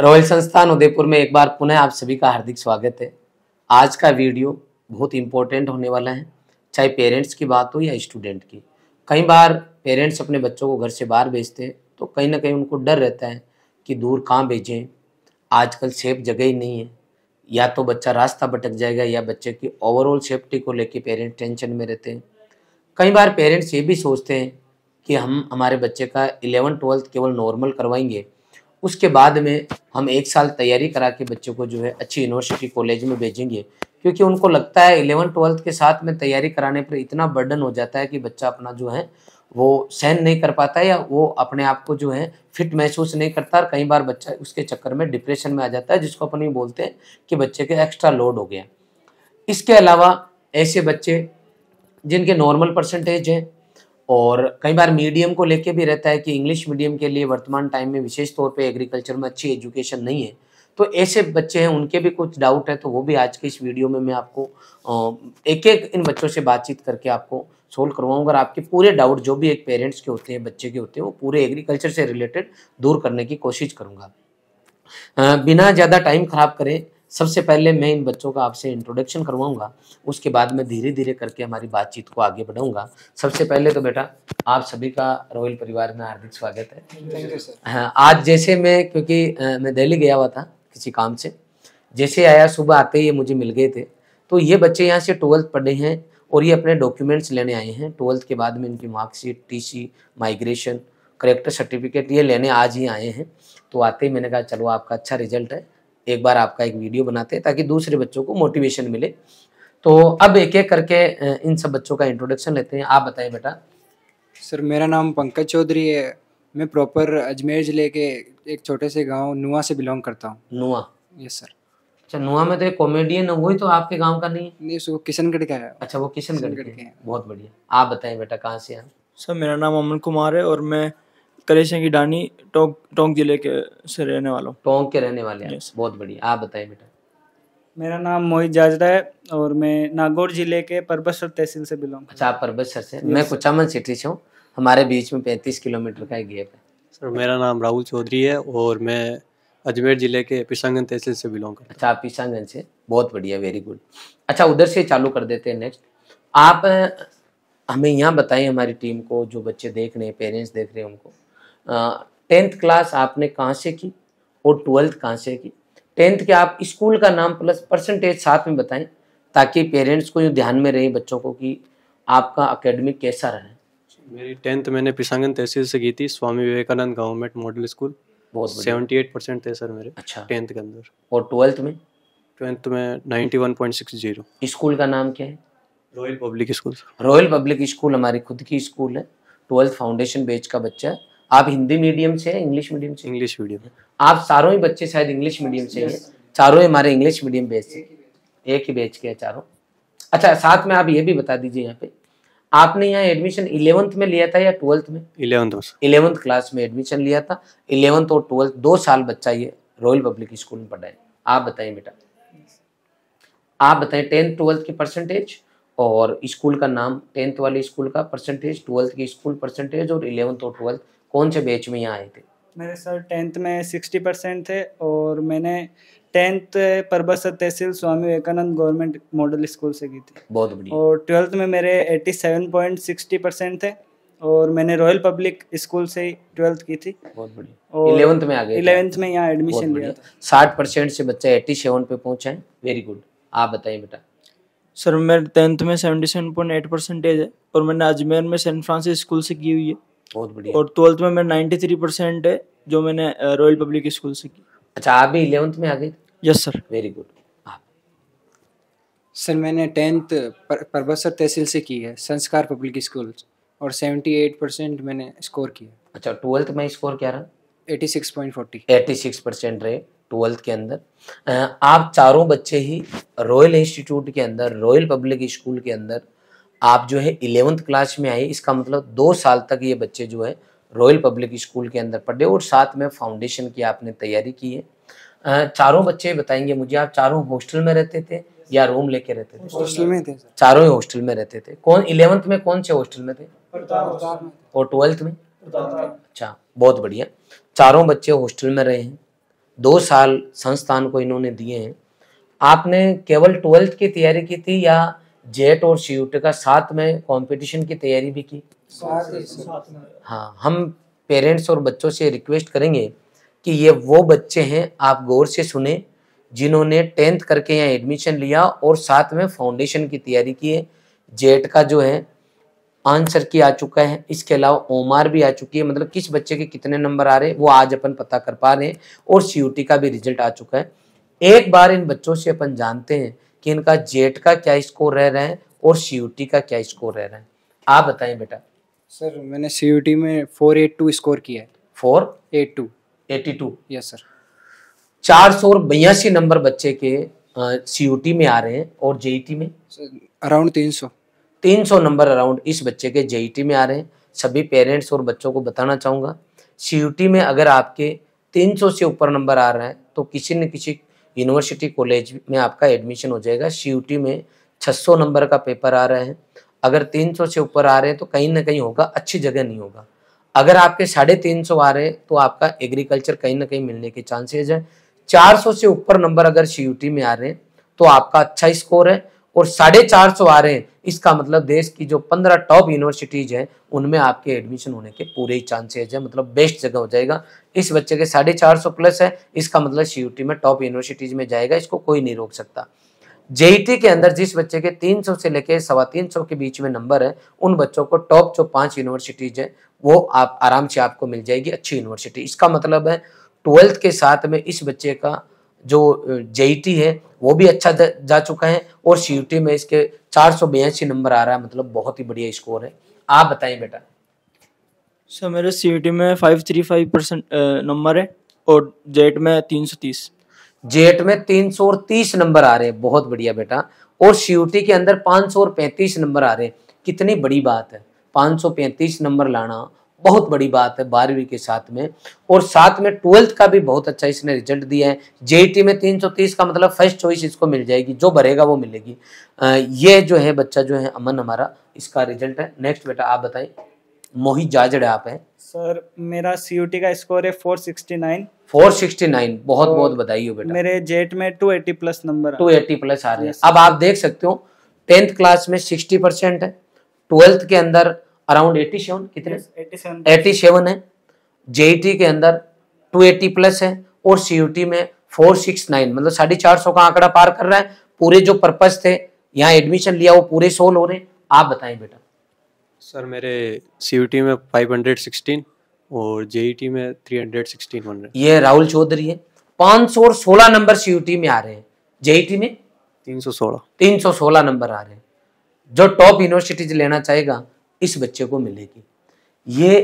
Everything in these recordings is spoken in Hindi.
रॉयल संस्थान उदयपुर में एक बार पुनः आप सभी का हार्दिक स्वागत है आज का वीडियो बहुत इंपॉर्टेंट होने वाला है चाहे पेरेंट्स की बात हो या स्टूडेंट की कई बार पेरेंट्स अपने बच्चों को घर से बाहर भेजते हैं तो कहीं ना कहीं उनको डर रहता है कि दूर कहाँ भेजें आजकल सेफ जगह ही नहीं है या तो बच्चा रास्ता भटक जाएगा या बच्चे की ओवरऑल सेफ्टी को लेकर पेरेंट्स टेंशन में रहते हैं कई बार पेरेंट्स ये भी सोचते हैं कि हम हमारे बच्चे का इलेवन ट्वेल्थ केवल नॉर्मल करवाएंगे उसके बाद में हम एक साल तैयारी करा के बच्चों को जो है अच्छी यूनिवर्सिटी कॉलेज में भेजेंगे क्योंकि उनको लगता है इलेवन ट्वेल्थ के साथ में तैयारी कराने पर इतना बर्डन हो जाता है कि बच्चा अपना जो है वो सहन नहीं कर पाता या वो अपने आप को जो है फिट महसूस नहीं करता और कई बार बच्चा उसके चक्कर में डिप्रेशन में आ जाता है जिसको अपन ये बोलते हैं कि बच्चे के एक्स्ट्रा लोड हो गया इसके अलावा ऐसे बच्चे जिनके नॉर्मल परसेंटेज हैं और कई बार मीडियम को लेके भी रहता है कि इंग्लिश मीडियम के लिए वर्तमान टाइम में विशेष तौर पे एग्रीकल्चर में अच्छी एजुकेशन नहीं है तो ऐसे बच्चे हैं उनके भी कुछ डाउट है तो वो भी आज के इस वीडियो में मैं आपको एक एक इन बच्चों से बातचीत करके आपको सोल्व करवाऊंगा और आपके पूरे डाउट जो भी एक पेरेंट्स के होते हैं बच्चे के होते हैं वो पूरे एग्रीकल्चर से रिलेटेड दूर करने की कोशिश करूँगा बिना ज़्यादा टाइम खराब करें सबसे पहले मैं इन बच्चों का आपसे इंट्रोडक्शन करवाऊंगा उसके बाद मैं धीरे धीरे करके हमारी बातचीत को आगे बढ़ाऊंगा सबसे पहले तो बेटा आप सभी का रॉयल परिवार में हार्दिक स्वागत है थैंक यू सर आज जैसे मैं क्योंकि मैं दिल्ली गया हुआ था किसी काम से जैसे आया सुबह आते ही ये मुझे मिल गए थे तो ये बच्चे यहाँ से ट्वेल्थ पढ़े हैं और ये अपने डॉक्यूमेंट्स लेने आए हैं ट्वेल्थ के बाद में इनकी marksheet TC migration character certificate ये लेने आज ही आए हैं तो आते ही मैंने कहा चलो आपका अच्छा रिजल्ट है एक बार आपका एक वीडियो बनाते हैं ताकि दूसरे बच्चों को मोटिवेशन मिले तो अब एक एक करके इन सब बच्चों का इंट्रोडक्शन लेते हैं आप बताइए बेटा सर मेरा नाम पंकज चौधरी है मैं प्रॉपर अजमेर जिले के एक छोटे से गांव नुआ से बिलोंग करता हूँ नुआ यस सर अच्छा नुआ में तो एक कॉमेडियन है वही तो आपके गांव का नहीं है वो किशनगढ़ का है अच्छा वो किशनगढ़ के, के हैं बहुत बढ़िया आप बताएं बेटा कहाँ से हैं सर मेरा नाम अमन कुमार है और मैं कलेशिया की डानी टोंक टोंक जिले के से रहने वाला टोंक के रहने वाले हैं बहुत बढ़िया आप बताइए बेटा मेरा नाम मोहित जाजरा है और मैं नागौर जिले के परबसर तहसील से बिलोंग अच्छा आप परबसर से मैं कुचामन सिटी से हूँ हमारे बीच में पैंतीस किलोमीटर का एक गैप है सर मेरा नाम राहुल चौधरी है और मैं अजमेर जिले के पिशांगन तहसील से बिलोंग करता अच्छा आप पिशांगन से बहुत बढ़िया वेरी गुड अच्छा उधर से चालू कर देते हैं नेक्स्ट आप हमें यहाँ बताएं हमारी टीम को जो बच्चे देख रहे हैं पेरेंट्स देख रहे हैं उनको टेंथ क्लास आपने कहाँ से की और ट्वेल्थ कहाँ से की टेंथ के आप स्कूल का नाम प्लस परसेंटेज साथ में बताएं ताकि पेरेंट्स को जो ध्यान में रहे बच्चों को कि आपका अकेडमिक कैसा रहे मेरी टेंथ मैंने पिसांगन तहसील से की थी Swami Vivekanand government model school बहुत सेवेंटी एट परसेंट थे सर मेरे अच्छा टेंथ के अंदर और ट्वेल्थ में ट्वेल्थ में ninety one point six zero school का नाम क्या है royal public school royal public school हमारी खुद की स्कूल है ट्वेल्थ फाउंडेशन बेच का बच्चा है आप हिंदी मीडियम से हैं इंग्लिश मीडियम से इंग्लिश मीडियम आप चारों ही बच्चे शायद इंग्लिश मीडियम से हैं चारों ही हमारे इंग्लिश मीडियम बेच से एक ही बेच के है चारों अच्छा साथ में आप ये भी बता दीजिए यहाँ पे आपने यहाँ एडमिशन इलेवंथ में लिया था या ट्वेल्थ में इलेवंथ इलेवंथ क्लास में एडमिशन लिया था इलेवंथ और ट्वेल्थ दो साल बच्चा ये रॉयल पब्लिक स्कूल में पढ़ा है आप बताइए बेटा आप बताएं टेंथ ट्वेल्थ की परसेंटेज और स्कूल का नाम टेंथ वाले स्कूल का परसेंटेज ट्वेल्थ की स्कूल परसेंटेज और इलेवंथ और ट्वेल्थ कौन से बैच में यहाँ आए थे मेरे सर टेंथ में सिक्सटी परसेंट थे और मैंने टेंथ परबसर तहसील Swami Vivekanand government model school से की थी बहुत बढ़िया और ट्वेल्थ में मेरे eighty seven point sixty percent थे और मैंने रॉयल पब्लिक स्कूल से ही ट्वेल्थ की थी बहुत बढ़िया और इलेवंथ में आ गए इलेवंथ में यहाँ एडमिशन लिया था साठ परसेंट से बच्चे एट्टी सेवन पे पहुँचा हैं वेरी गुड आप बताइए बेटा सर मेरे टेंथ में seventy seven point eight percentage है और मैंने अजमेर में सेंट फ्रांसिस स्कूल से की हुई है बहुत बढ़िया और ट्वेल्थ में मेरा नाइन्टी थ्री परसेंट है जो मैंने रॉयल पब्लिक स्कूल से की अच्छा आप भी इलेवंथ में आ गए yes sir very good sir मैंने टेंथ परबसर तहसील से की है संस्कार पब्लिक स्कूल और सेवेंटी एट परसेंट मैंने स्कोर किया अच्छा ट्वेल्थ में स्कोर क्या रहा eighty six point forty eighty six percent रहे ट्वेल्थ के अंदर आप चारों बच्चे ही रॉयल इंस्टीट्यूट के अंदर रॉयल पब्लिक स्कूल के अंदर आप जो है इलेवंथ क्लास में आए इसका मतलब दो साल तक ये बच्चे जो है रॉयल पब्लिक स्कूल के अंदर पढ़े और साथ में फाउंडेशन की आपने तैयारी की है चारों बच्चे बताएंगे मुझे आप चारों हॉस्टल में रहते थे या रूम लेके रहते थे हॉस्टल में थे चारों ही हॉस्टल में रहते थे कौन इलेवंथ में कौन से हॉस्टल में थे और ट्वेल्थ में अच्छा बहुत बढ़िया चारों बच्चे हॉस्टल में रहे हैं दो साल संस्थान को इन्होंने दिए हैं आपने केवल ट्वेल्थ की तैयारी की थी या जेट और शीट का साथ में कंपटीशन की तैयारी भी की हाँ हम पेरेंट्स और बच्चों से रिक्वेस्ट करेंगे कि ये वो बच्चे हैं आप गौर से सुने जिन्होंने टेंथ करके यहाँ एडमिशन लिया और साथ में फाउंडेशन की तैयारी की है जेट का जो है आंसर की आ चुका है इसके अलावा ओमार भी आ चुकी है मतलब किस बच्चे के कितने नंबर आ रहे हैं वो आज अपन पता कर पा रहे हैं और सी का भी रिजल्ट आ चुका है एक बार इन बच्चों से अपन जानते हैं कि इनका जेट का क्या स्कोर रह रहे हैं और सी का क्या स्कोर रह रहे हैं आप बताए बेटा सर मैंने सी में फोर एट टू स्कोर किया है four eight two eighty two yes sir चार सौ बयासी नंबर बच्चे के सी में आ रहे हैं और जेईटी e में अराउंड तीन सौ तीन सौ नंबर अराउंड इस बच्चे के जेईटी e में आ रहे हैं सभी पेरेंट्स और बच्चों को बताना चाहूँगा सी में अगर आपके तीन सौ से ऊपर नंबर आ रहे हैं तो किसी न किसी यूनिवर्सिटी कॉलेज में आपका एडमिशन हो जाएगा सी में 600 नंबर का पेपर आ रहा है अगर 300 से ऊपर आ रहे हैं तो कहीं ना कहीं होगा अच्छी जगह नहीं होगा अगर आपके साढ़े तीन सौ आ रहे हैं तो आपका एग्रीकल्चर कहीं ना कहीं मिलने के चांसेज है 400 से ऊपर नंबर अगर सी में आ रहे हैं तो आपका अच्छा स्कोर है और साढ़े चार सौ आ रहे हैं इसका मतलब देश की जो पंद्रह टॉप यूनिवर्सिटीज हैं उनमें आपके एडमिशन होने के पूरे ही चांसेज हैं मतलब बेस्ट जगह हो जाएगा इस बच्चे के साढ़े चार सौ प्लस है इसका मतलब सी में टॉप यूनिवर्सिटीज में जाएगा इसको कोई नहीं रोक सकता जेईटी e के अंदर जिस बच्चे के 300 से लेके सवा तीन सौ के बीच में नंबर है उन बच्चों को टॉप जो पांच यूनिवर्सिटीज है वो आप आराम से आपको मिल जाएगी अच्छी यूनिवर्सिटी इसका मतलब है ट्वेल्थ के साथ में इस बच्चे का जो जेईटी है वो भी अच्छा जा चुका है और सी में इसके चार नंबर आ रहा है मतलब बहुत ही बढ़िया स्कोर है आप बताइए बेटा सर मेरे सीयूटी में फाइव थ्री फाइव परसेंट नंबर है और जेट में तीन सौ तीस जेट में तीन सौ तीस नंबर आ रहे हैं बहुत बढ़िया बेटा और सीयूटी के अंदर पाँच सौ पैंतीस नंबर आ रहे हैं कितनी बड़ी बात है पाँच सौ पैंतीस नंबर लाना बहुत बड़ी बात है बारहवीं के साथ में और साथ में ट्वेल्थ का भी बहुत अच्छा इसने रिजल्ट दिया है जेईटी e में 330 का मतलब फर्स्ट चॉइस इसको मिल जाएगी जो भरेगा वो मिलेगी ये जो है बच्चा जो है अमन हमारा इसका रिजल्ट है नेक्स्ट बेटा आप बताइए मोहित जाजड़ आप हैं सर मेरा सीयूटी का स्कोर है 469 469 बहुत तो बहुत बधाई हो बेटा मेरे जेट e में 280 प्लस नंबर 280 प्लस आ रहे हैं अब आप देख सकते हो टेंथ क्लास में 60 परसेंट है ट्वेल्थ के अंदर अराउंड एट्टी सेवन कितने एटी सेवन है जेईटी e के अंदर टू एट्टी प्लस है और सीयूटी में फोर सिक्स नाइन मतलब साढ़े चार सौ का आंकड़ा पार कर रहा है पूरे जो पर्पज थे यहाँ एडमिशन लिया वो पूरे सोल हो रहे हैं आप बताएं बेटा सर मेरे सीयूटी में फाइव हंड्रेड सिक्सटीन और जेईटी e में थ्री हंड्रेड सिक्सटीन ये राहुल चौधरी है पाँच सौ और सोलह नंबर सीयूटी में आ रहे हैं जेईटी e में तीन सौ सोलह तीन सौ सोलह नंबर आ रहे हैं जो टॉप यूनिवर्सिटीज लेना चाहेगा इस बच्चे को मिलेगी ये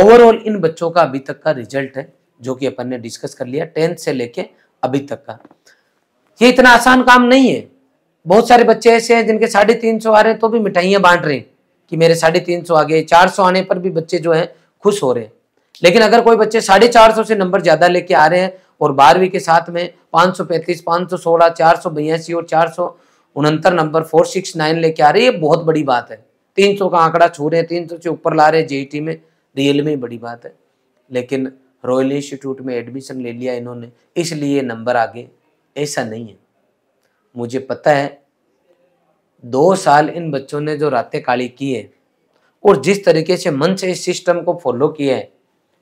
ओवरऑल इन बच्चों का अभी तक का रिजल्ट है जो कि अपन ने डिस्कस कर लिया टेंथ से लेके अभी तक का ये इतना आसान काम नहीं है बहुत सारे बच्चे ऐसे हैं जिनके साढ़े तीन सौ आ रहे हैं तो भी मिठाइयां बांट रहे हैं कि मेरे साढ़े तीन सौ आ गए चार सौ आने पर भी बच्चे जो है खुश हो रहे हैं लेकिन अगर कोई बच्चे साढ़े चार सौ से नंबर ज़्यादा लेके आ रहे हैं और बारहवीं के साथ में पांच सौ पैंतीस पांच सौ सोलह चार सौ बयासी और चार सौ उनहत्तर नंबर फोर सिक्स नाइन लेके आ रहे हैं ये बहुत बड़ी बात है तीन सौ का आंकड़ा छू रहे हैं तीन सौ से ऊपर ला रहे हैं जेईटी e में रियल में बड़ी बात है लेकिन रॉयल इंस्टीट्यूट में एडमिशन ले लिया इन्होंने इसलिए नंबर आगे ऐसा नहीं है मुझे पता है दो साल इन बच्चों ने जो रातें काली की है और जिस तरीके से मन से इस सिस्टम को फॉलो किया है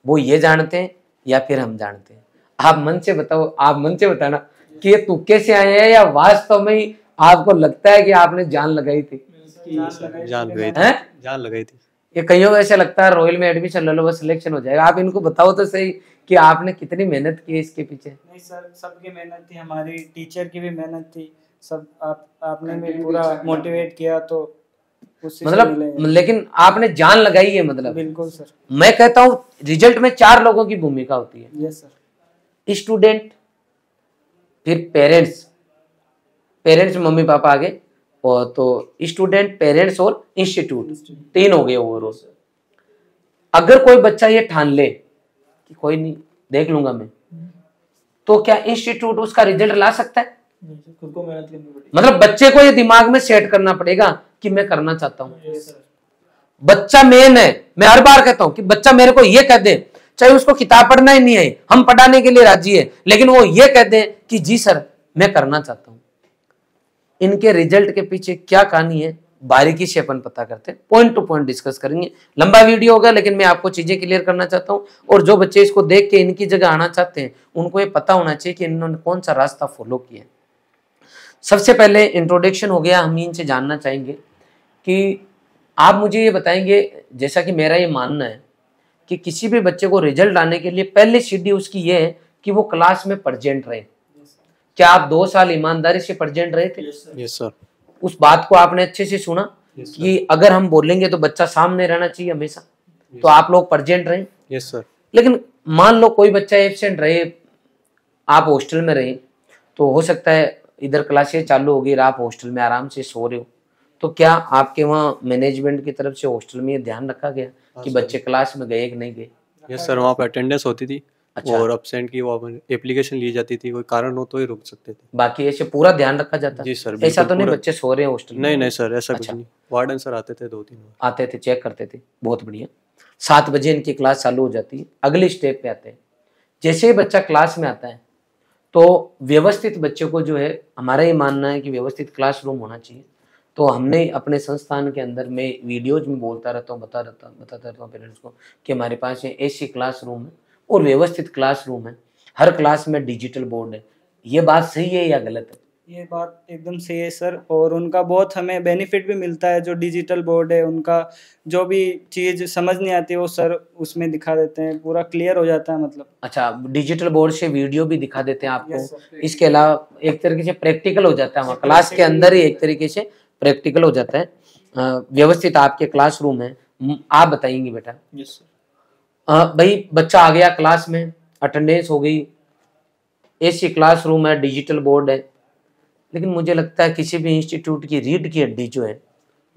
वो ये जानते हैं या फिर हम जानते हैं आप मन से बताओ आप मन से बताना कि ये तुक्के से आए हैं या वास्तव में ही आपको लगता है कि आपने जान लगाई थी की जान लगाई थी जान लगाई थी ये कईयों को ऐसे लगता है रॉयल में एडमिशन ले लो बस सिलेक्शन हो जाएगा आप इनको बताओ तो सही कि आपने कितनी मेहनत की है इसके पीछे नहीं सर सबकी मेहनत थी हमारी टीचर की भी मेहनत थी सब आप आपने हाँ, भी पूरा मोटिवेट किया तो मतलब लेकिन आपने जान लगाई है मतलब बिल्कुल सर मैं कहता हूँ रिजल्ट में चार लोगों की भूमिका होती है यस सर स्टूडेंट फिर पेरेंट्स पेरेंट्स मम्मी पापा आगे तो स्टूडेंट पेरेंट्स और इंस्टीट्यूट तीन हो गए ओवरऑल अगर कोई बच्चा ये ठान ले कि कोई नहीं देख लूंगा मैं तो क्या इंस्टीट्यूट उसका रिजल्ट ला सकता है तो मतलब बच्चे को ये दिमाग में सेट करना पड़ेगा कि मैं करना चाहता हूँ बच्चा मेन है मैं हर बार कहता हूं कि बच्चा मेरे को ये कह दे चाहे उसको किताब पढ़ना ही नहीं है हम पढ़ाने के लिए राजी है लेकिन वो ये कह दे कि जी सर मैं करना चाहता हूँ इनके रिजल्ट के पीछे क्या कहानी है बारीकी से अपन पता करते हैं पॉइंट टू पॉइंट डिस्कस करेंगे लंबा वीडियो होगा लेकिन मैं आपको चीजें क्लियर करना चाहता हूं और जो बच्चे इसको देख के इनकी जगह आना चाहते हैं उनको ये पता होना चाहिए कि इन्होंने कौन सा रास्ता फॉलो किया सबसे पहले इंट्रोडक्शन हो गया हम इनसे जानना चाहेंगे कि आप मुझे ये बताएंगे जैसा कि मेरा ये मानना है कि किसी भी बच्चे को रिजल्ट आने के लिए पहले सीढ़ी उसकी ये है कि वो क्लास में प्रजेंट रहे क्या आप दो साल ईमानदारी से प्रेजेंट रहे थे yes, sir. उस बात को आपने अच्छे से सुना कि अगर हम बोलेंगे तो बच्चा सामने रहना चाहिए हमेशा तो आप लोग प्रेजेंट रहे यस सर लेकिन मान लो कोई बच्चा एबसेंट रहे आप हॉस्टल में रहे तो हो सकता है इधर क्लासेस चालू हो गई आप हॉस्टल में आराम से सो रहे हो तो क्या आपके वहाँ मैनेजमेंट की तरफ से हॉस्टल में ध्यान रखा गया कि हाँ, बच्चे क्लास में गए कि नहीं गए यस सर वहाँ पर अटेंडेंस होती थी अच्छा। और अब्सेंट की वो एप्लीकेशन ली जाती थी कोई कारण हो तो ही रुक सकते थे बाकी ऐसे पूरा ध्यान रखा जाता जी सर ऐसा तो नहीं बच्चे सो रहे हैं हॉस्टल नहीं नहीं सर ऐसा कुछ अच्छा। नहीं वार्डन सर आते थे दो तीन आते थे चेक करते थे बहुत बढ़िया सात बजे इनकी क्लास चालू हो जाती है अगले स्टेप पे आते हैं जैसे ही बच्चा क्लास में आता है तो व्यवस्थित बच्चों को जो है हमारा ये मानना है कि व्यवस्थित क्लासरूम होना चाहिए तो हमने अपने संस्थान के अंदर में वीडियोज में बोलता रहता हूँ बता रहता बताता रहता हूँ पेरेंट्स को कि हमारे पास ये ऐसी क्लासरूम है और व्यवस्थित क्लासरूम है हर क्लास में डिजिटल बोर्ड है ये बात सही है या गलत है ये बात एकदम सही है सर और उनका बहुत हमें बेनिफिट भी मिलता है जो डिजिटल बोर्ड है उनका जो भी चीज़ समझ नहीं आती वो सर उसमें दिखा देते हैं पूरा क्लियर हो जाता है मतलब अच्छा डिजिटल बोर्ड से वीडियो भी दिखा देते हैं आपको इसके अलावा एक तरीके से प्रैक्टिकल हो जाता है क्लास के अंदर ही एक तरीके से प्रैक्टिकल हो जाता है व्यवस्थित आपके क्लासरूम है आप बताएंगे बेटा यस सर हाँ, भाई बच्चा आ गया क्लास में अटेंडेंस हो गई ऐसी क्लासरूम है डिजिटल बोर्ड है लेकिन मुझे लगता है किसी भी इंस्टीट्यूट की रीड की हड्डी जो है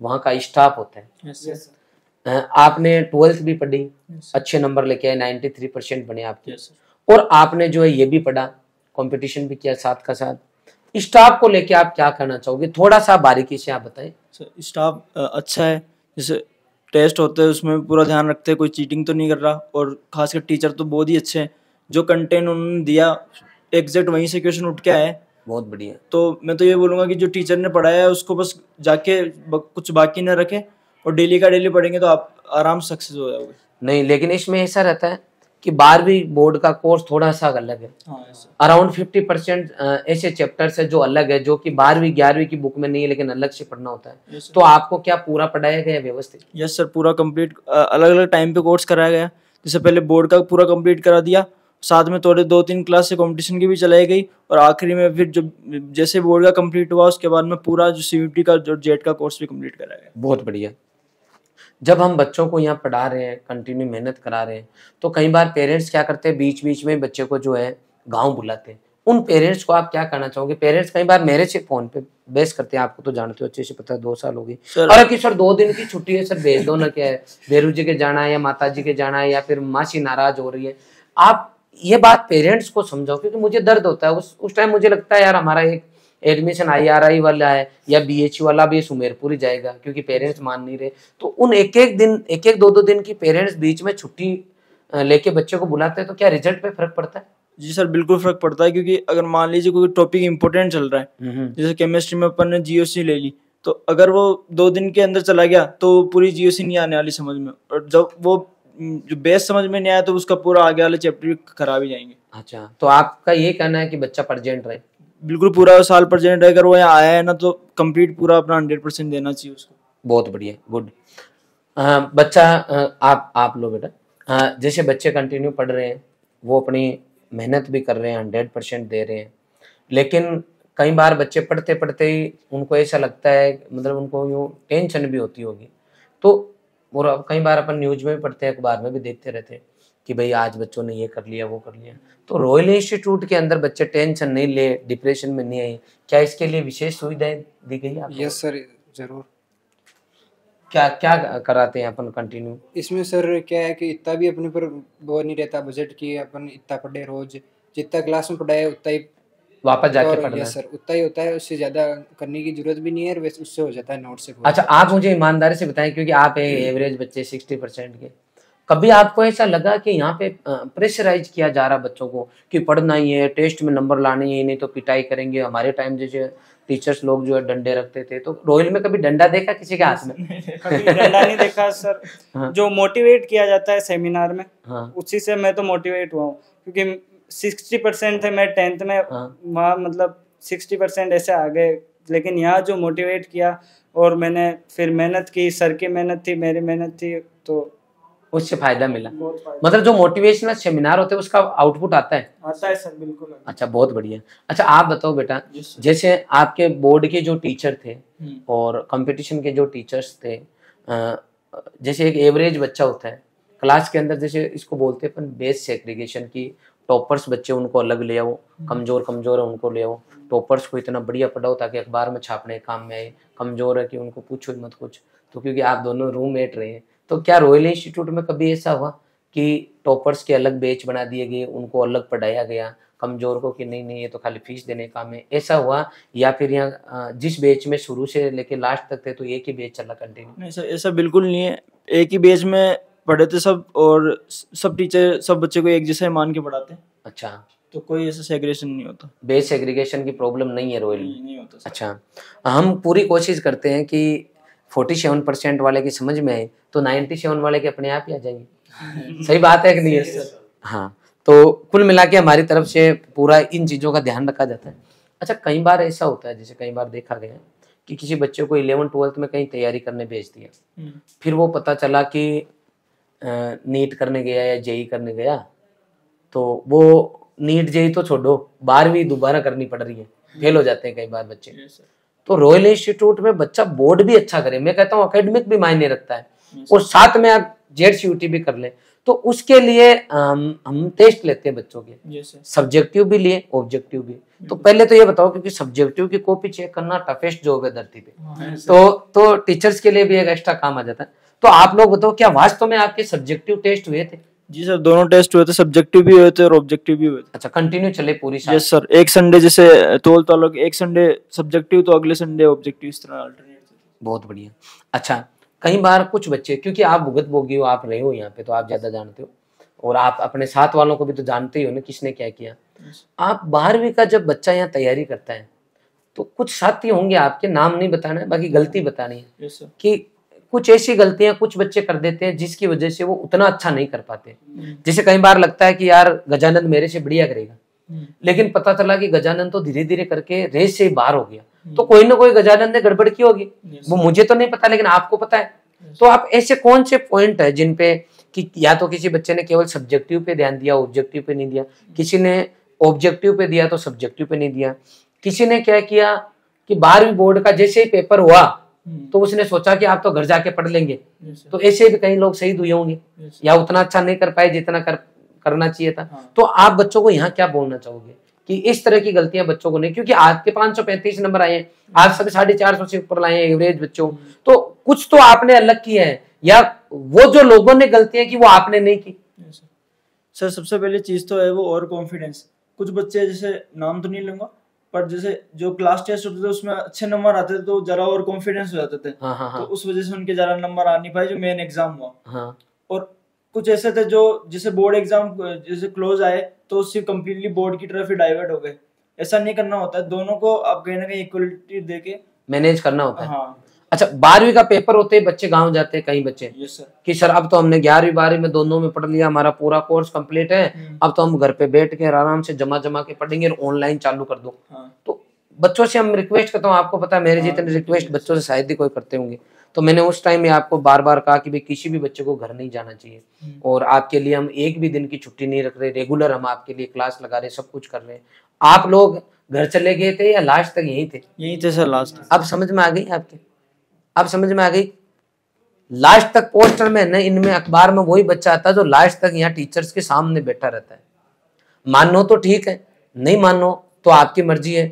वहाँ का स्टाफ होता है आपने ट्वेल्थ भी पढ़ी अच्छे नंबर लेके आए नाइन्टी थ्री परसेंट बने आपके और आपने जो है ये भी पढ़ा कंपटीशन भी किया साथ का साथ स्टाफ को लेके आप क्या करना चाहोगे थोड़ा सा बारीकी से आप बताएं स्टाफ अच्छा है जैसे टेस्ट होते हैं उसमें पूरा ध्यान रखते हैं कोई चीटिंग तो नहीं कर रहा और खासकर टीचर तो बहुत ही अच्छे हैं जो कंटेंट उन्होंने दिया एग्जैक्ट वहीं से क्वेश्चन उठ के आए बहुत बढ़िया तो मैं तो ये बोलूँगा कि जो टीचर ने पढ़ाया है उसको बस जाके कुछ बाकी ना रखे और डेली का डेली पढ़ेंगे तो आप आराम सक्सेस हो जाओगे नहीं लेकिन इसमें ऐसा रहता है कि बारहवीं बोर्ड का कोर्स थोड़ा सा अलग है अराउंड फिफ्टी परसेंट ऐसे चैप्टर्स है जो अलग है जो कि बारहवीं ग्यारहवीं की बुक में नहीं है लेकिन अलग से पढ़ना होता है तो आपको क्या पूरा पढ़ाया गया व्यवस्थित यस सर पूरा कंप्लीट अलग अलग टाइम पे कोर्स कराया गया जैसे पहले बोर्ड का पूरा कंप्लीट करा दिया साथ में थोड़े दो तीन क्लास से कॉम्पिटिशन की भी चलाई गई और आखिरी में फिर जब जैसे बोर्ड का कंप्लीट हुआ उसके बाद में पूरा जो सी का जो जेट का कोर्स भी कंप्लीट कराया गया बहुत बढ़िया जब हम बच्चों को यहाँ पढ़ा रहे हैं कंटिन्यू मेहनत करा रहे हैं तो कई बार पेरेंट्स क्या करते हैं बीच बीच में बच्चे को जो है गाँव बुलाते हैं उन पेरेंट्स को आप क्या करना चाहोगे पेरेंट्स कई बार मेरे से फोन पे बेस करते हैं आपको तो जानते हो अच्छे से पता है दो साल हो और कि सर दो दिन की छुट्टी है सर भेज दो ना क्या है भेरू जी के जाना है या माता जी के जाना है या फिर मासी नाराज हो रही है आप ये बात पेरेंट्स को समझाओ क्योंकि मुझे दर्द होता है उस उस टाइम मुझे लगता है यार हमारा एक एडमिशन आईआरआई वाला है या बीएचयू e वाला भी सुमेरपुर ही जाएगा क्योंकि पेरेंट्स मान नहीं रहे तो उन एक एक दिन एक एक दो दो दिन की पेरेंट्स बीच में छुट्टी लेके बच्चे को बुलाते हैं तो क्या रिजल्ट पे फर्क पड़ता है जी सर बिल्कुल फर्क पड़ता है क्योंकि अगर मान लीजिए कोई टॉपिक इम्पोर्टेंट चल रहा है हम्म, हम्म। जैसे केमिस्ट्री में अपन ने जीओसी ले ली तो अगर वो दो दिन के अंदर चला गया तो पूरी जीओसी नहीं आने वाली समझ में और जब वो जो बेस समझ में नहीं आया तो उसका पूरा आगे वाले चैप्टर भी खराब ही जाएंगे अच्छा तो आपका ये कहना है कि बच्चा प्रजेंट रहे बिल्कुल पूरा साल परसेंट अगर वो यहाँ आया है ना तो कंप्लीट पूरा अपना हंड्रेड परसेंट देना चाहिए उसको बहुत बढ़िया गुड बच्चा आप आप लो बेटा जैसे बच्चे कंटिन्यू पढ़ रहे हैं वो अपनी मेहनत भी कर रहे हैं हंड्रेड परसेंट दे रहे हैं लेकिन कई बार बच्चे पढ़ते पढ़ते ही उनको ऐसा लगता है मतलब उनको यूँ टेंशन भी होती होगी तो और कई बार अपन न्यूज में भी पढ़ते हैं अखबार में भी देखते रहते हैं कि भाई आज बच्चों ने ये कर लिया वो कर लिया तो रॉयल इंस्टीट्यूट के अंदर बच्चे टेंशन नहीं ले डिप्रेशन में नहीं आए क्या इसके लिए विशेष सुविधाएं दी गई आपको यस सर जरूर क्या क्या कराते हैं अपन कंटिन्यू इसमें सर क्या है कि इतना भी अपने पर वो नहीं रहता बजट की अपन इतना पढ़े रोज जितना क्लास में पढ़ाए उतना ही वापस जाके पढ़ना है सर उतना ही होता है उससे ज्यादा करने की जरूरत भी नहीं है और वैसे उससे हो जाता है नोट से अच्छा आप मुझे ईमानदारी से बताएं क्योंकि आप एवरेज बच्चे सिक्सटी परसेंट के कभी आपको ऐसा लगा कि यहाँ पे प्रेशराइज किया जा रहा बच्चों को कि पढ़ना ही है टेस्ट में नंबर लाने ही नहीं तो पिटाई करेंगे हमारे टाइम जैसे टीचर्स लोग जो है डंडे रखते थे तो रोयल में कभी डंडा देखा किसी के हाथ में डंडा नहीं देखा सर हाँ। जो मोटिवेट किया जाता है सेमिनार में हाँ। उसी से मैं तो मोटिवेट हुआ हूँ क्योंकि सिक्सटी परसेंट थे मैं टेंथ में हाँ। वहाँ मतलब सिक्सटी परसेंट ऐसे आ गए लेकिन यहाँ जो मोटिवेट किया और मैंने फिर मेहनत की सर की मेहनत थी मेरी मेहनत थी तो उससे फायदा मिला फायदा। मतलब जो मोटिवेशनल सेमिनार होते हैं उसका आउटपुट आता है आता है सर बिल्कुल अच्छा बहुत बढ़िया अच्छा आप बताओ बेटा जैसे आपके बोर्ड के जो टीचर थे हम्म। और कंपटीशन के जो टीचर्स थे जैसे एक एवरेज बच्चा होता है क्लास के अंदर जैसे इसको बोलते हैं अपन बेस सेग्रीगेशन की टॉपर्स बच्चे उनको अलग ले आओ हम्म। कमजोर कमजोर है उनको ले आओ टॉपर्स हम्म। को इतना बढ़िया पढ़ाओ ताकि अखबार में छापने काम में आए कमजोर है कि उनको पूछो मत कुछ तो क्योंकि आप दोनों रूममेट रहे हैं तो क्या रॉयल इंस्टीट्यूट में कभी ऐसा हुआ कि टॉपर्स के अलग बेच बना दिए गए उनको अलग पढ़ाया गया कमज़ोर को कि नहीं नहीं ये तो खाली फीस देने का काम है ऐसा हुआ या फिर यहाँ जिस बेच में शुरू से लेके लास्ट तक थे तो एक ही बेच चला कंटिन्यू नहीं सर ऐसा बिल्कुल नहीं है एक ही बेच में पढ़े थे सब और सब टीचर सब बच्चे को एक जैसा ही मान के पढ़ाते अच्छा तो कोई ऐसा सेग्रेशन नहीं होता बेस सेग्रीगेशन की प्रॉब्लम नहीं है रॉयल नहीं, नहीं होता अच्छा हम पूरी कोशिश करते हैं कि फोर्टी सेवन परसेंट वाले की समझ में आए तो नाइन्टी सेवन वाले के अपने आप ही आ जाएंगे सही बात है कि नहीं है हाँ तो कुल मिला के हमारी तरफ से पूरा इन चीज़ों का ध्यान रखा जाता है अच्छा कई बार ऐसा होता है जैसे कई बार देखा गया कि किसी बच्चे को इलेवन ट्वेल्थ में कहीं तैयारी करने भेज दिया हम्म। फिर वो पता चला कि नीट करने गया या जेई करने गया तो वो नीट जेई तो छोड़ो बारहवीं दोबारा करनी पड़ रही है फेल हो जाते हैं कई बार बच्चे तो रॉयल इंस्टीट्यूट में बच्चा बोर्ड भी अच्छा करे मैं कहता हूँ अकेडमिक भी मायने रखता है और साथ में आप जेड सी भी कर ले तो उसके लिए हम हम टेस्ट लेते हैं बच्चों के सब्जेक्टिव भी लिए ऑब्जेक्टिव भी तो पहले तो ये बताओ क्योंकि सब्जेक्टिव की कॉपी चेक करना टफेस्ट जॉब है धरती पे हाँ, तो तो टीचर्स के लिए भी एक एक्स्ट्रा काम आ जाता है तो आप लोग बताओ क्या वास्तव में आपके सब्जेक्टिव टेस्ट हुए थे जी सर दोनों टेस्ट हुए थे सब्जेक्टिव भी हुए थे और ऑब्जेक्टिव भी हुए थे अच्छा कंटिन्यू चले पूरी साल यस सर एक संडे जैसे तोल तो अलग एक संडे सब्जेक्टिव तो अगले संडे ऑब्जेक्टिव इस तरह अल्टरनेट बहुत बढ़िया अच्छा कई बार कुछ बच्चे क्योंकि आप भुगत भोगी हो आप रहे हो यहाँ पे तो आप ज्यादा जानते हो और आप अपने साथ वालों को भी तो जानते ही हो ना किसने क्या किया आप बारहवीं का जब बच्चा यहाँ तैयारी करता है तो कुछ साथी होंगे आपके नाम नहीं बताना है बाकी गलती बतानी है कि कुछ ऐसी गलतियां कुछ बच्चे कर देते हैं जिसकी वजह से वो उतना अच्छा नहीं कर पाते हम्म। जैसे कई बार लगता है कि यार गजानंद मेरे से बढ़िया करेगा हम्म। लेकिन पता चला कि गजानंद तो धीरे धीरे करके रेस से बाहर हो गया हम्म। तो कोई ना कोई गजानंद ने गड़बड़ की होगी वो मुझे तो नहीं पता लेकिन आपको पता है तो आप ऐसे कौन से पॉइंट है जिनपे कि या तो किसी बच्चे ने केवल सब्जेक्टिव पे ध्यान दिया ऑब्जेक्टिव पे नहीं दिया किसी ने ऑब्जेक्टिव पे दिया तो सब्जेक्टिव पे नहीं दिया किसी ने क्या किया कि बारहवीं बोर्ड का जैसे ही पेपर हुआ तो उसने सोचा कि आप तो घर जाके पढ़ लेंगे तो ऐसे भी कई लोग शहीद हुए होंगे या उतना अच्छा नहीं कर पाए जितना कर करना चाहिए था हाँ। तो आप बच्चों को यहाँ क्या बोलना चाहोगे कि इस तरह की गलतियां बच्चों को नहीं क्योंकि के पांच सौ पैंतीस नंबर आए हैं आज सभी साढ़े चार सौ से ऊपर लाए हैं एवरेज बच्चों hmm. तो कुछ तो आपने अलग किया है या वो जो लोगों ने गलतियां की वो आपने नहीं की सर सबसे पहली चीज तो है वो और कॉन्फिडेंस कुछ बच्चे जैसे नाम तो नहीं लूंगा पर जैसे जो क्लास टेस्ट होते थे उसमें अच्छे नंबर आते थे तो जरा और कॉन्फिडेंस हो जाते थे हाँ, हाँ हाँ तो उस वजह से उनके जरा नंबर आ नहीं पाए जो मेन एग्जाम हुआ हाँ। और कुछ ऐसे थे जो जैसे बोर्ड एग्जाम जैसे क्लोज आए तो उससे कम्प्लीटली बोर्ड की तरफ ही डाइवर्ट हो गए ऐसा नहीं करना होता है दोनों को आप कहीं ना कहीं इक्वलिटी दे के मैनेज करना होता है हाँ अच्छा बारहवीं का पेपर होते हैं बच्चे गांव जाते हैं कहीं बच्चे कि सर अब तो हमने ग्यारहवीं बारहवीं में दोनों में पढ़ लिया हमारा पूरा कोर्स कंप्लीट है हम्म। अब तो हम घर पे बैठ के आराम से जमा जमा के पढ़ेंगे और ऑनलाइन चालू कर दो हाँ. तो बच्चों से हम रिक्वेस्ट करता हूँ आपको पता है मेरे हाँ, जितने रिक्वेस्ट बच्चों से शायद ही कोई करते होंगे तो मैंने उस टाइम में आपको बार बार कहा कि भाई किसी भी बच्चे को घर नहीं जाना चाहिए हम्म। और आपके लिए हम एक भी दिन की छुट्टी नहीं रख रहे रेगुलर हम आपके लिए क्लास लगा रहे सब कुछ कर रहे हैं आप लोग घर चले गए थे या लास्ट तक यही थे यही थे सर लास्ट अब समझ में आ गई आपके अब समझ में आ गई लास्ट तक पोस्टर में ना इनमें अखबार में वही बच्चा आता है जो लास्ट तक यहाँ टीचर्स के सामने बैठा रहता है मानो तो ठीक है नहीं मानो तो आपकी मर्जी है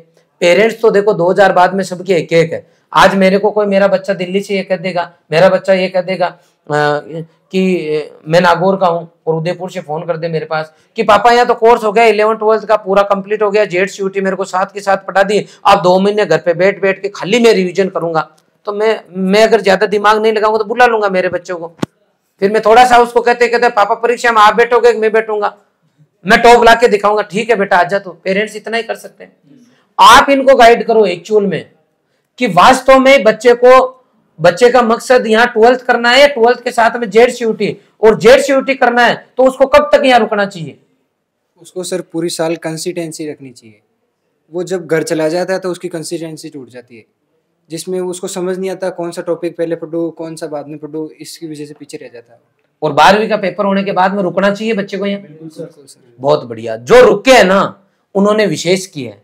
पेरेंट्स तो देखो दो हजार बाद में सबके एक एक है आज मेरे को कोई मेरा बच्चा दिल्ली से ये कह देगा मेरा बच्चा ये कह देगा आ, कि मैं नागौर का हूँ और उदयपुर से फोन कर दे मेरे पास कि पापा यहाँ तो कोर्स हो गया इलेवन ट्वेल्थ का पूरा कंप्लीट हो गया जेड सी मेरे को साथ के साथ पढ़ा दी आप दो महीने घर पे बैठ बैठ के खाली मैं रिविजन करूंगा तो मैं मैं अगर ज्यादा दिमाग नहीं लगाऊंगा तो बुला लूंगा मेरे बच्चों को फिर मैं थोड़ा सा उसको कहते कहते पापा परीक्षा में आप बैठोगे मैं बैठूंगा मैं टॉप ला के दिखाऊंगा ठीक है बेटा आ जा तो पेरेंट्स इतना ही कर सकते हैं आप इनको गाइड करो एक्चुअल में कि वास्तव में बच्चे को बच्चे का मकसद यहाँ ट्वेल्थ करना है ट्वेल्थ के साथ में जेड सी और जेड सी करना है तो उसको कब तक यहाँ रुकना चाहिए उसको सर पूरी साल कंसिस्टेंसी रखनी चाहिए वो जब घर चला जाता है तो उसकी कंसिस्टेंसी टूट जाती है जिसमें उसको समझ नहीं आता कौन सा टॉपिक पहले पढ़ू कौन सा बाद में पढ़ू इसकी वजह से पीछे रह जाता है और बारहवीं का पेपर होने के बाद में रुकना चाहिए बच्चे को यहाँ बहुत बढ़िया जो रुके हैं ना उन्होंने विशेष किए हैं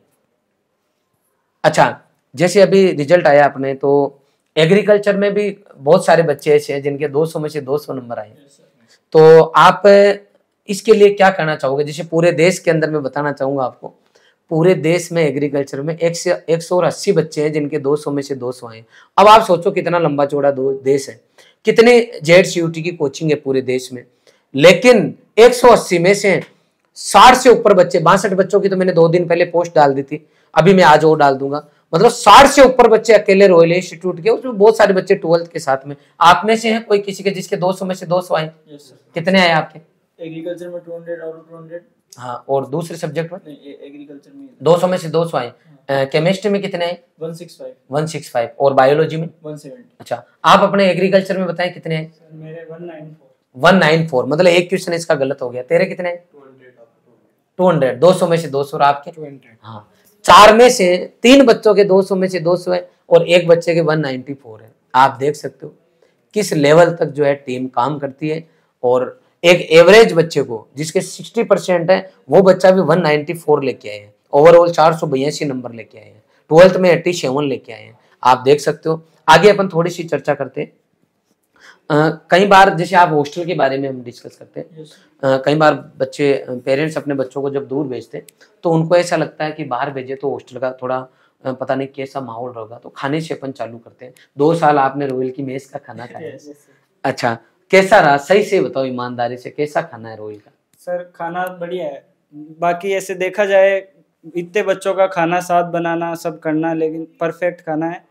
अच्छा जैसे अभी रिजल्ट आया आपने तो एग्रीकल्चर में भी बहुत सारे बच्चे ऐसे हैं जिनके 200 में से 200 नंबर आए तो आप इसके लिए क्या कहना चाहोगे जैसे पूरे देश के अंदर मैं बताना चाहूंगा आपको पूरे देश में एग्रीकल्चर में एक से एक सौ अस्सी बच्चे हैं जिनके 200 में से 200 आए अब आप सोचो कितना लंबा चौड़ा देश है कितने जेड की कोचिंग है पूरे देश में लेकिन 180 में से साठ से ऊपर बच्चे बासठ बच्चों की तो मैंने दो दिन पहले पोस्ट डाल दी थी अभी मैं आज और डाल दूंगा मतलब साठ से ऊपर बच्चे अकेले रॉयल इंस्टीट्यूट के उसमें बहुत सारे बच्चे ट्वेल्थ के साथ में आप में से हैं कोई किसी के जिसके 200 में से 200 आए yes, कितने आए आपके एग्रीकल्चर में 200 और 200 हाँ और दूसरे सब्जेक्ट में एग्रीकल्चर में दो सौ में से दो सौ आए केमिस्ट्री हाँ। में कितने आए one six five one six five और बायोलॉजी में वन सेवेंटी अच्छा आप अपने एग्रीकल्चर में बताएं कितने हैं मेरे one nine four one nine four मतलब एक क्वेश्चन इसका गलत हो गया तेरे कितने टू हंड्रेड दो सौ में से दो सौ आपके हाँ चार में से तीन बच्चों के दो सौ में से दो सौ है और एक बच्चे के वन नाइनटी फोर है आप देख सकते हो किस लेवल तक जो है टीम काम करती है और एक एवरेज बच्चे को जिसके 60 परसेंट है वो बच्चा भी 194 लेके आए हैं ओवरऑल चार सौ बयासी नंबर लेके आए हैं ट्वेल्थ में एट्टी सेवन लेके आए हैं आप देख सकते हो आगे अपन थोड़ी सी चर्चा करते हैं कई बार जैसे आप हॉस्टल के बारे में हम डिस्कस करते हैं कई बार बच्चे पेरेंट्स अपने बच्चों को जब दूर भेजते हैं तो उनको ऐसा लगता है कि बाहर भेजे तो हॉस्टल का थोड़ा पता नहीं कैसा माहौल रहेगा तो खाने से अपन चालू करते हैं दो साल आपने रोयल की मेज का खाना खाया अच्छा कैसा रहा सही से बताओ ईमानदारी से कैसा खाना है रोहिल का सर खाना बढ़िया है बाकी ऐसे देखा जाए इतने बच्चों का खाना साथ बनाना सब करना लेकिन परफेक्ट खाना है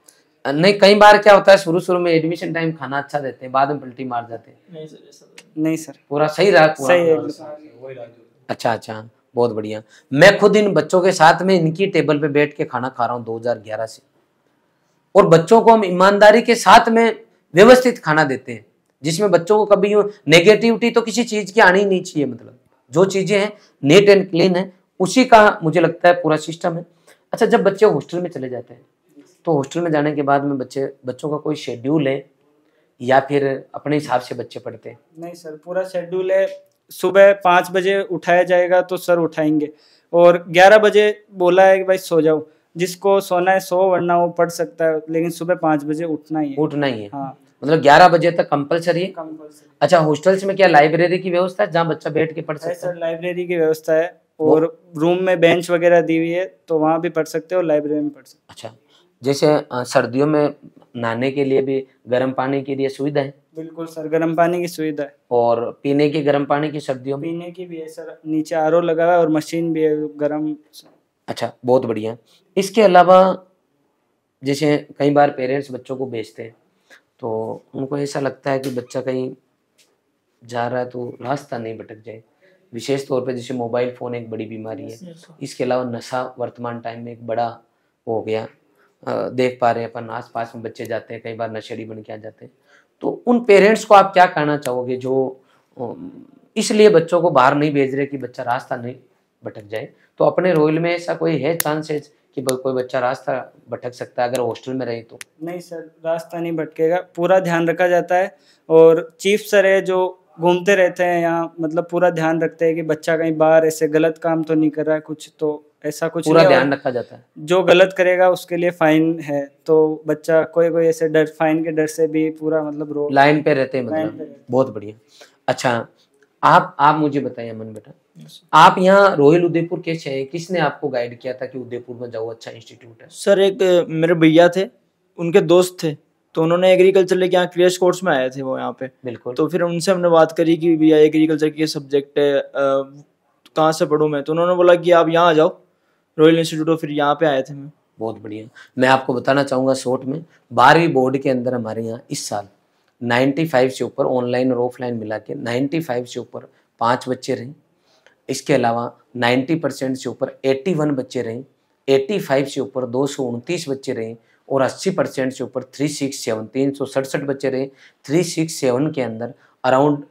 नहीं कई बार क्या होता है शुरू शुरू में एडमिशन टाइम खाना अच्छा देते हैं बाद में पलटी मार जाते हैं नहीं सर तो नहीं सर पूरा सही रहा पूरा सही है अच्छा अच्छा बहुत बढ़िया मैं खुद इन बच्चों के साथ में इनकी टेबल पे बैठ के खाना खा रहा हूँ दो से और बच्चों को हम ईमानदारी के साथ में व्यवस्थित खाना देते हैं जिसमें बच्चों को कभी नेगेटिविटी तो किसी चीज़ की आनी ही नहीं चाहिए मतलब जो चीज़ें हैं नेट एंड क्लीन है उसी का मुझे लगता है पूरा सिस्टम है अच्छा जब बच्चे हॉस्टल में चले जाते हैं तो हॉस्टल में जाने के बाद में बच्चे बच्चों का कोई शेड्यूल है या फिर अपने हिसाब से बच्चे पढ़ते हैं नहीं सर पूरा शेड्यूल है सुबह पाँच बजे उठाया जाएगा तो सर उठाएंगे और ग्यारह बजे बोला है कि भाई सो जाओ जिसको सोना है सो वरना वो पढ़ सकता है लेकिन सुबह पाँच बजे उठना ही है उठना ही है हाँ मतलब ग्यारह बजे तक कंपलसरी है अच्छा हॉस्टल्स में क्या लाइब्रेरी की व्यवस्था है जहाँ बच्चा बैठ के पढ़ सकता है लाइब्रेरी की व्यवस्था है और रूम में बेंच वगैरह दी हुई है तो वहाँ भी पढ़ सकते हो लाइब्रेरी में पढ़ सकते अच्छा जैसे सर्दियों में नहाने के लिए भी गर्म पानी के लिए सुविधा है बिल्कुल सर गर्म पानी की सुविधा है और पीने की गर्म पानी की सर्दियों में पीने की भी है सर नीचे आर लगा हुआ है और मशीन भी है गर्म अच्छा बहुत बढ़िया इसके अलावा जैसे कई बार पेरेंट्स बच्चों को भेजते हैं तो उनको ऐसा लगता है कि बच्चा कहीं जा रहा है तो रास्ता नहीं भटक जाए विशेष तौर पे जैसे मोबाइल फ़ोन एक बड़ी बीमारी है इसके अलावा नशा वर्तमान टाइम में एक बड़ा हो गया देख पा रहे हैं अपन आस पास में बच्चे जाते हैं कई बार नशेड़ी बन के आ जाते हैं तो उन पेरेंट्स को आप क्या कहना चाहोगे जो इसलिए बच्चों को बाहर नहीं भेज रहे कि बच्चा रास्ता नहीं भटक जाए तो अपने रोयल में ऐसा कोई है चांसेज कि कोई बच्चा रास्ता भटक सकता है अगर हॉस्टल में रहे तो नहीं सर रास्ता नहीं भटकेगा पूरा ध्यान रखा जाता है और चीफ सर है जो घूमते रहते हैं यहाँ मतलब पूरा ध्यान रखते हैं कि बच्चा कहीं बाहर ऐसे गलत काम तो नहीं कर रहा है कुछ तो ऐसा कुछ पूरा ध्यान रखा जाता है जो गलत करेगा उसके लिए फाइन है तो बच्चा कोई कोई ऐसे डर फाइन के डर से भी पूरा मतलब लाइन पे रहते हैं मतलब बहुत बढ़िया अच्छा आप आप मुझे बताइए अमन बेटा आप यहाँ रोहिल उदयपुर कैसे छे किसने आपको गाइड किया था कि उदयपुर में जाओ अच्छा इंस्टीट्यूट है सर एक मेरे भैया थे उनके दोस्त थे तो उन्होंने एग्रीकल्चर लेके यहाँ क्रेश कोर्स में आए थे वो यहाँ पे बिल्कुल तो फिर उनसे हमने बात करी कि भैया एग्रीकल्चर के सब्जेक्ट है कहाँ से पढ़ू मैं तो उन्होंने बोला कि आप यहाँ आ जाओ रॉयल इंस्टीट्यूट ऑफ फिर यहाँ पे आए थे मैं बहुत बढ़िया मैं आपको बताना चाहूंगा शॉर्ट में बारहवीं बोर्ड के अंदर हमारे यहाँ इस साल 95 से ऊपर ऑनलाइन और ऑफलाइन मिला के नाइन्टी से ऊपर पाँच बच्चे रहें इसके अलावा 90 परसेंट से ऊपर 81 बच्चे रहें 85 से ऊपर दो बच्चे रहें और 80 परसेंट से ऊपर थ्री सिक्स सेवन तीन सौ सड़सठ बच्चे रहे थ्री सिक्स सेवन के अंदर अराउंड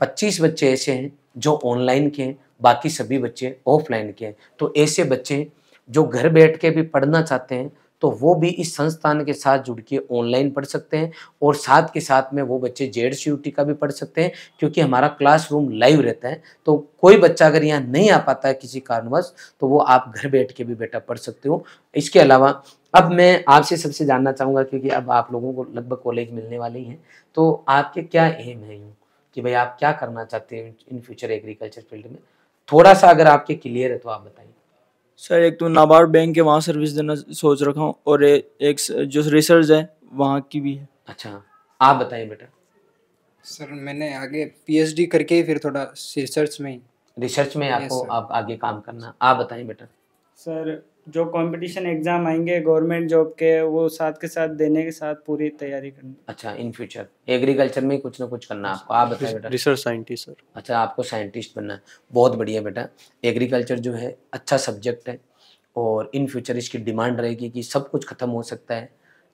पच्चीस बच्चे ऐसे हैं जो ऑनलाइन के हैं बाकी सभी बच्चे ऑफलाइन के हैं तो ऐसे बच्चे जो घर बैठ के भी पढ़ना चाहते हैं तो वो भी इस संस्थान के साथ जुड़ के ऑनलाइन पढ़ सकते हैं और साथ के साथ में वो बच्चे जेड सी का भी पढ़ सकते हैं क्योंकि हमारा क्लासरूम लाइव रहता है तो कोई बच्चा अगर यहाँ नहीं आ पाता है किसी कारणवश तो वो आप घर बैठ के भी बेटा पढ़ सकते हो इसके अलावा अब मैं आपसे सबसे जानना चाहूँगा क्योंकि अब आप लोगों को लगभग कॉलेज मिलने वाले हैं तो आपके क्या एम है यूँ कि भाई आप क्या करना चाहते हैं इन फ्यूचर एग्रीकल्चर फील्ड में थोड़ा सा अगर आपके क्लियर है तो आप बताइए सर एक तो नाबार्ड बैंक के वहाँ सर्विस देना सोच रखा हूँ और ए, एक जो रिसर्च है वहाँ की भी है अच्छा आप बताइए बेटा सर मैंने आगे पीएचडी करके ही फिर थोड़ा रिसर्च में रिसर्च में आपको आप आगे काम करना आप बताइए बेटा सर जो कंपटीशन एग्जाम आएंगे गवर्नमेंट जॉब के वो साथ के साथ देने के साथ पूरी तैयारी करनी अच्छा इन फ्यूचर एग्रीकल्चर में कुछ ना कुछ करना आपको आप बताए बेटा रिसर्च साइंटिस्ट सर अच्छा आपको साइंटिस्ट बनना है बहुत बढ़िया बेटा एग्रीकल्चर जो है अच्छा सब्जेक्ट है और इन फ्यूचर इसकी डिमांड रहेगी कि सब कुछ खत्म हो सकता है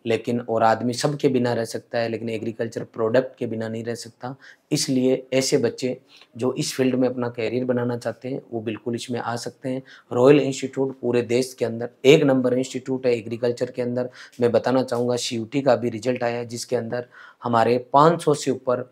लेकिन और आदमी सब के बिना रह सकता है लेकिन एग्रीकल्चर प्रोडक्ट के बिना नहीं रह सकता इसलिए ऐसे बच्चे जो इस फील्ड में अपना कैरियर बनाना चाहते हैं वो बिल्कुल इसमें आ सकते हैं रॉयल इंस्टीट्यूट पूरे देश के अंदर एक नंबर इंस्टीट्यूट है एग्रीकल्चर के अंदर मैं बताना चाहूँगा सी का भी रिजल्ट आया है जिसके अंदर हमारे पाँच से ऊपर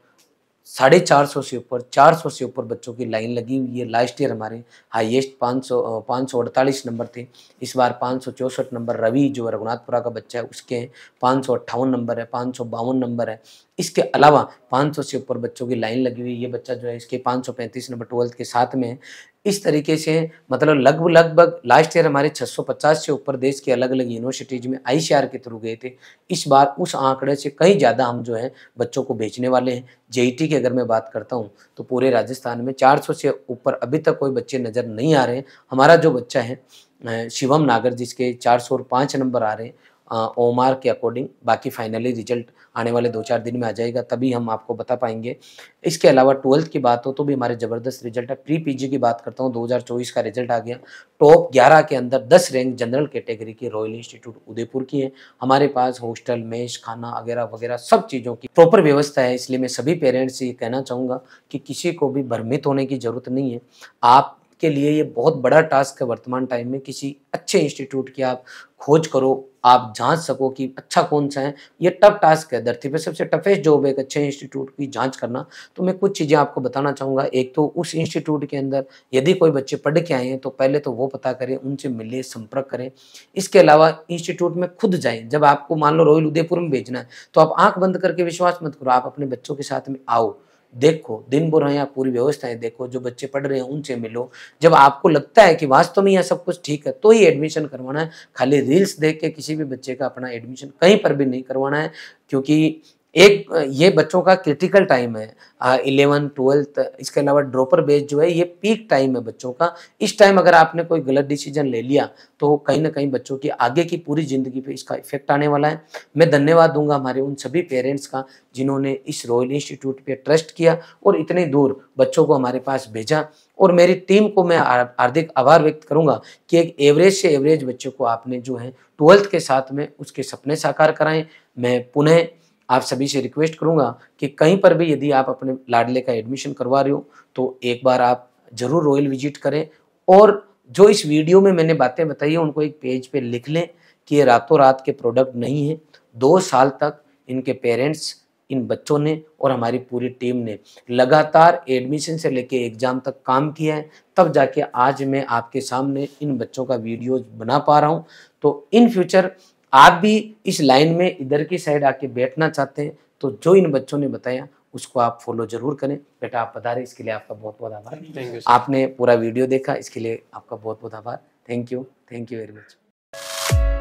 साढ़े चार सौ से ऊपर चार सौ से ऊपर बच्चों की लाइन लगी हुई है लास्ट ईयर हमारे हाईएस्ट पाँच सौ पाँच सौ अड़तालीस नंबर थे इस बार पाँच सौ चौंसठ नंबर रवि जो रघुनाथपुरा का बच्चा है उसके हैं पाँच सौ अट्ठावन नंबर है पाँच सौ बावन नंबर है इसके अलावा पाँच सौ से ऊपर बच्चों की लाइन लगी हुई है ये बच्चा जो है इसके पाँच सौ पैंतीस नंबर ट्वेल्थ के साथ में इस तरीके से मतलब लगभग लगभग लास्ट ईयर हमारे 650 से ऊपर देश के अलग अलग यूनिवर्सिटीज़ में आई के थ्रू गए थे इस बार उस आंकड़े से कहीं ज़्यादा हम जो है बच्चों को बेचने वाले हैं जे e की अगर मैं बात करता हूँ तो पूरे राजस्थान में 400 से ऊपर अभी तक कोई बच्चे नज़र नहीं आ रहे हैं हमारा जो बच्चा है शिवम नागर जिसके चार और पाँच नंबर आ रहे हैं ओमार के अकॉर्डिंग बाकी फाइनली रिजल्ट आने वाले दो चार दिन में आ जाएगा तभी हम आपको बता पाएंगे इसके अलावा ट्वेल्थ की बात हो तो भी हमारे ज़बरदस्त रिजल्ट है प्री पीजी की बात करता हूँ 2024 का रिजल्ट आ गया टॉप 11 के अंदर 10 रैंक जनरल कैटेगरी की रॉयल इंस्टीट्यूट उदयपुर की है हमारे पास हॉस्टल मेज खाना वगैरह वगैरह सब चीज़ों की प्रॉपर व्यवस्था है इसलिए मैं सभी पेरेंट्स से ये कहना चाहूँगा कि किसी को भी भ्रमित होने की ज़रूरत नहीं है आप के लिए ये बहुत बड़ा टास्क है वर्तमान टाइम में किसी अच्छे इंस्टीट्यूट की आप खोज करो आप जांच सको कि अच्छा कौन सा है ये टफ टास्क है धरती पर सबसे टफेस्ट जॉब है एक अच्छे इंस्टीट्यूट की जांच करना तो मैं कुछ चीज़ें आपको बताना चाहूँगा एक तो उस इंस्टीट्यूट के अंदर यदि कोई बच्चे पढ़ के आए हैं तो पहले तो वो पता करें उनसे मिले संपर्क करें इसके अलावा इंस्टीट्यूट में खुद जाएँ जब आपको मान लो रॉयल उदयपुर में भेजना है तो आप आँख बंद करके विश्वास मत करो आप अपने बच्चों के साथ में आओ देखो दिन हैं या पूरी व्यवस्थाएं देखो जो बच्चे पढ़ रहे हैं उनसे मिलो जब आपको लगता है कि वास्तव में यह सब कुछ ठीक है तो ही एडमिशन करवाना है खाली रील्स देख के किसी भी बच्चे का अपना एडमिशन कहीं पर भी नहीं करवाना है क्योंकि एक ये बच्चों का क्रिटिकल टाइम है इलेवन ट्वेल्थ इसके अलावा ड्रॉपर बेस जो है ये पीक टाइम है बच्चों का इस टाइम अगर आपने कोई गलत डिसीजन ले लिया तो कहीं ना कहीं बच्चों की आगे की पूरी ज़िंदगी पे इसका इफेक्ट आने वाला है मैं धन्यवाद दूंगा हमारे उन सभी पेरेंट्स का जिन्होंने इस रॉयल इंस्टीट्यूट पर ट्रस्ट किया और इतने दूर बच्चों को हमारे पास भेजा और मेरी टीम को मैं हार्दिक आभार व्यक्त करूंगा कि एक एवरेज से एवरेज बच्चों को आपने जो है ट्वेल्थ के साथ में उसके सपने साकार कराएं मैं पुनः आप सभी से रिक्वेस्ट करूँगा कि कहीं पर भी यदि आप अपने लाडले का एडमिशन करवा रहे हो तो एक बार आप ज़रूर रॉयल विजिट करें और जो इस वीडियो में मैंने बातें बताई हैं उनको एक पेज पे लिख लें कि ये रातों रात के प्रोडक्ट नहीं है दो साल तक इनके पेरेंट्स इन बच्चों ने और हमारी पूरी टीम ने लगातार एडमिशन से लेके एग्ज़ाम तक काम किया है तब जाके आज मैं आपके सामने इन बच्चों का वीडियो बना पा रहा हूँ तो इन फ्यूचर आप भी इस लाइन में इधर की साइड आके बैठना चाहते हैं तो जो इन बच्चों ने बताया उसको आप फॉलो जरूर करें बेटा आप बता रहे इसके लिए आपका बहुत बहुत आभार आपने पूरा वीडियो देखा इसके लिए आपका बहुत बहुत आभार thank you thank you very much